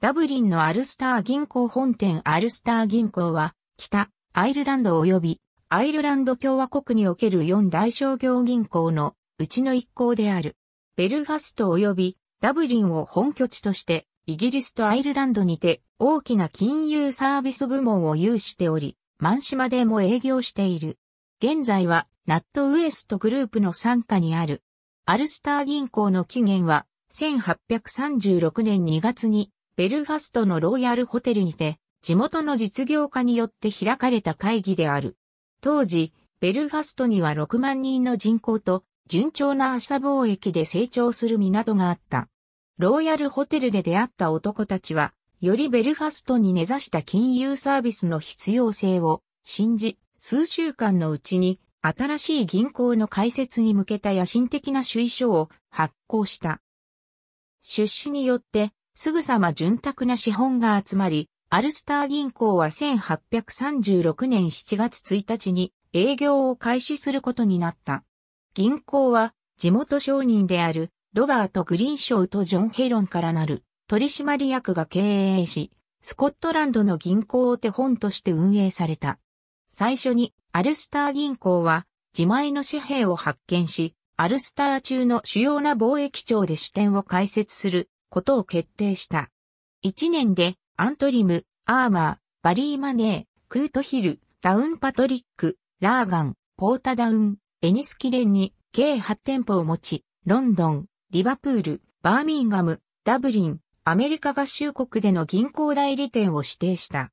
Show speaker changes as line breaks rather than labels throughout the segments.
ダブリンのアルスター銀行本店アルスター銀行は、北、アイルランド及び、アイルランド共和国における4大商業銀行のうちの一行である。ベルファスト及びダブリンを本拠地として、イギリスとアイルランドにて大きな金融サービス部門を有しており、マン島でも営業している。現在は、ナットウエストグループの傘下にある。アルスター銀行の期限は、1836年2月にベルファストのロイヤルホテルにて、地元の実業家によって開かれた会議である。当時、ベルファストには6万人の人口と、順調なアシャ貿易で成長する港があった。ロイヤルホテルで出会った男たちは、よりベルファストに根ざした金融サービスの必要性を信じ、数週間のうちに新しい銀行の開設に向けた野心的な主意書を発行した。出資によってすぐさま潤沢な資本が集まり、アルスター銀行は1836年7月1日に営業を開始することになった。銀行は地元商人であるロバート・グリーンショウとジョン・ヘロンからなる取締役が経営し、スコットランドの銀行を手本として運営された。最初にアルスター銀行は自前の紙幣を発見し、アルスター中の主要な貿易庁で支店を開設することを決定した。1年で、アントリム、アーマー、バリーマネー、クートヒル、ダウンパトリック、ラーガン、ポータダウン、エニスキレンに計8店舗を持ち、ロンドン、リバプール、バーミンガム、ダブリン、アメリカ合衆国での銀行代理店を指定した。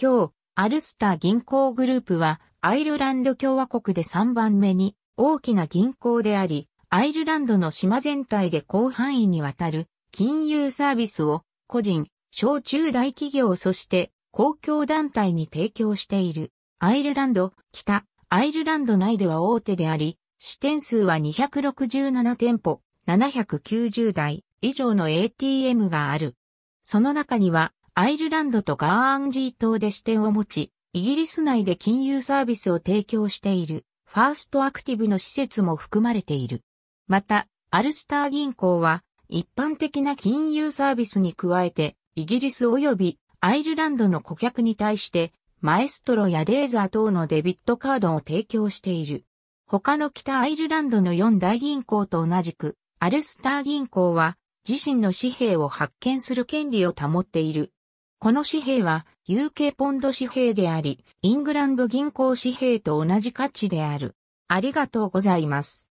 今日、アルスター銀行グループは、アイルランド共和国で3番目に大きな銀行であり、アイルランドの島全体で広範囲にわたる金融サービスを個人、小中大企業そして公共団体に提供している。アイルランド、北、アイルランド内では大手であり、支店数は267店舗、790台以上の ATM がある。その中には、アイルランドとガーアンジー島で支店を持ち、イギリス内で金融サービスを提供している、ファーストアクティブの施設も含まれている。また、アルスター銀行は、一般的な金融サービスに加えて、イギリス及びアイルランドの顧客に対して、マエストロやレーザー等のデビットカードを提供している。他の北アイルランドの4大銀行と同じく、アルスター銀行は自身の紙幣を発見する権利を保っている。この紙幣は UK ポンド紙幣であり、イングランド銀行紙幣と同じ価値である。ありがとうございます。